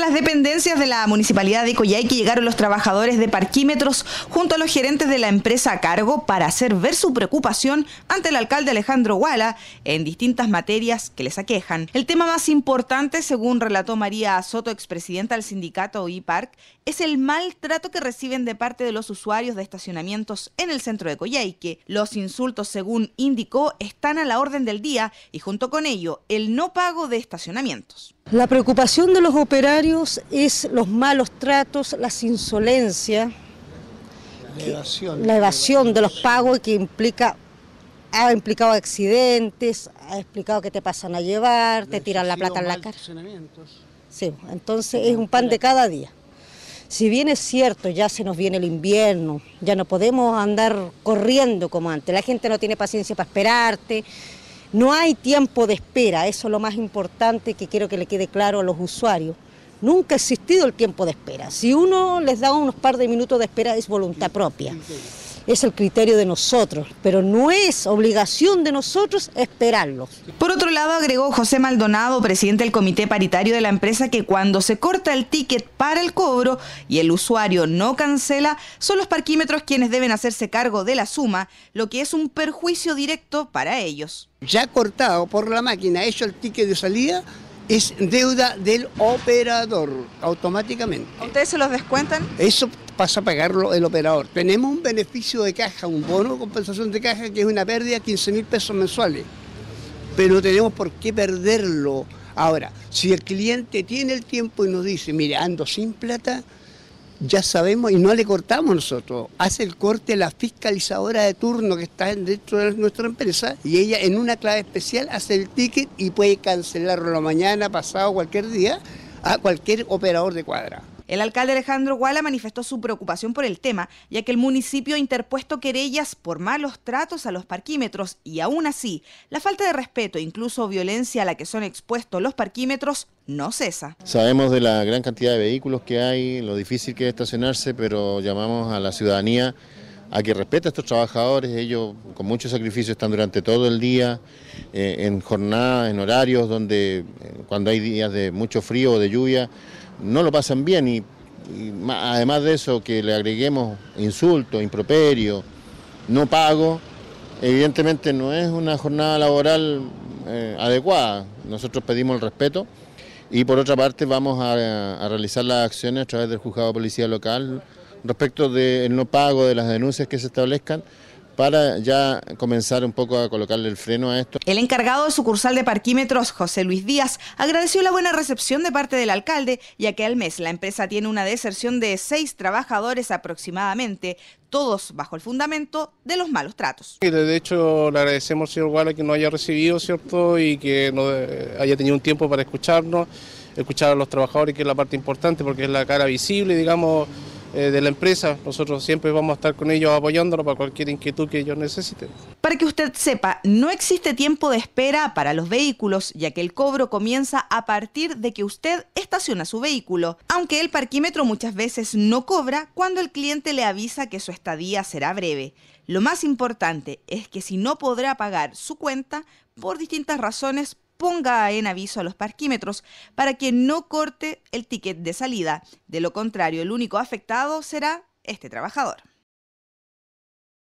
las dependencias de la municipalidad de Coyhaique llegaron los trabajadores de parquímetros junto a los gerentes de la empresa a cargo para hacer ver su preocupación ante el alcalde Alejandro Guala en distintas materias que les aquejan. El tema más importante, según relató María Soto, expresidenta del sindicato IPARC, es el maltrato que reciben de parte de los usuarios de estacionamientos en el centro de Coyhaique. Los insultos, según indicó, están a la orden del día y junto con ello el no pago de estacionamientos. La preocupación de los operarios es los malos tratos, las insolencias, la evasión, la evasión de los pagos que implica ha implicado accidentes, ha explicado que te pasan a llevar, te tiran la plata en la cara. Sí, entonces es un pan de cada día. Si bien es cierto, ya se nos viene el invierno, ya no podemos andar corriendo como antes. La gente no tiene paciencia para esperarte, no hay tiempo de espera, eso es lo más importante que quiero que le quede claro a los usuarios. Nunca ha existido el tiempo de espera. Si uno les da unos par de minutos de espera es voluntad propia es el criterio de nosotros, pero no es obligación de nosotros esperarlo. Por otro lado, agregó José Maldonado, presidente del comité paritario de la empresa, que cuando se corta el ticket para el cobro y el usuario no cancela, son los parquímetros quienes deben hacerse cargo de la suma, lo que es un perjuicio directo para ellos. Ya cortado por la máquina, hecho el ticket de salida, es deuda del operador automáticamente. ustedes se los descuentan? Eso pasa a pagarlo el operador. Tenemos un beneficio de caja, un bono de compensación de caja que es una pérdida de 15 mil pesos mensuales, pero tenemos por qué perderlo. Ahora, si el cliente tiene el tiempo y nos dice, mire, ando sin plata, ya sabemos y no le cortamos nosotros. Hace el corte la fiscalizadora de turno que está dentro de nuestra empresa y ella en una clave especial hace el ticket y puede cancelarlo mañana, pasado, cualquier día a cualquier operador de cuadra. El alcalde Alejandro Guala manifestó su preocupación por el tema, ya que el municipio ha interpuesto querellas por malos tratos a los parquímetros y aún así, la falta de respeto e incluso violencia a la que son expuestos los parquímetros no cesa. Sabemos de la gran cantidad de vehículos que hay, lo difícil que es estacionarse, pero llamamos a la ciudadanía a que respete a estos trabajadores, ellos con mucho sacrificio están durante todo el día, eh, en jornadas, en horarios donde eh, cuando hay días de mucho frío o de lluvia, no lo pasan bien y, además de eso que le agreguemos insultos, improperio, no pago, evidentemente no es una jornada laboral eh, adecuada. Nosotros pedimos el respeto y por otra parte vamos a, realizar las acciones a través del juzgado de policía local respecto del no pago de las denuncias que se establezcan para ya comenzar un poco a colocarle el freno a esto. El encargado de sucursal de parquímetros, José Luis Díaz, agradeció la buena recepción de parte del alcalde, ya que al mes la empresa tiene una deserción de seis trabajadores aproximadamente, todos bajo el fundamento de los malos tratos. De hecho, le agradecemos, señor Guala, que nos haya recibido, ¿cierto? Y que nos eh, haya tenido un tiempo para escucharnos, escuchar a los trabajadores, que es la parte importante, porque es la cara visible, digamos eh, de la empresa. Nosotros siempre vamos a estar con ellos apoyándolos para cualquier inquietud que ellos necesiten. Para que usted sepa, no existe tiempo de espera para los vehículos, ya que el cobro comienza a partir de que usted estaciona su vehículo, aunque el parquímetro muchas veces no cobra cuando el cliente le avisa que su estadía será breve. Lo más importante es que si no podrá pagar su cuenta por distintas razones, ponga en aviso a los parquímetros para que no corte el ticket de salida. De lo contrario, el único afectado será este trabajador.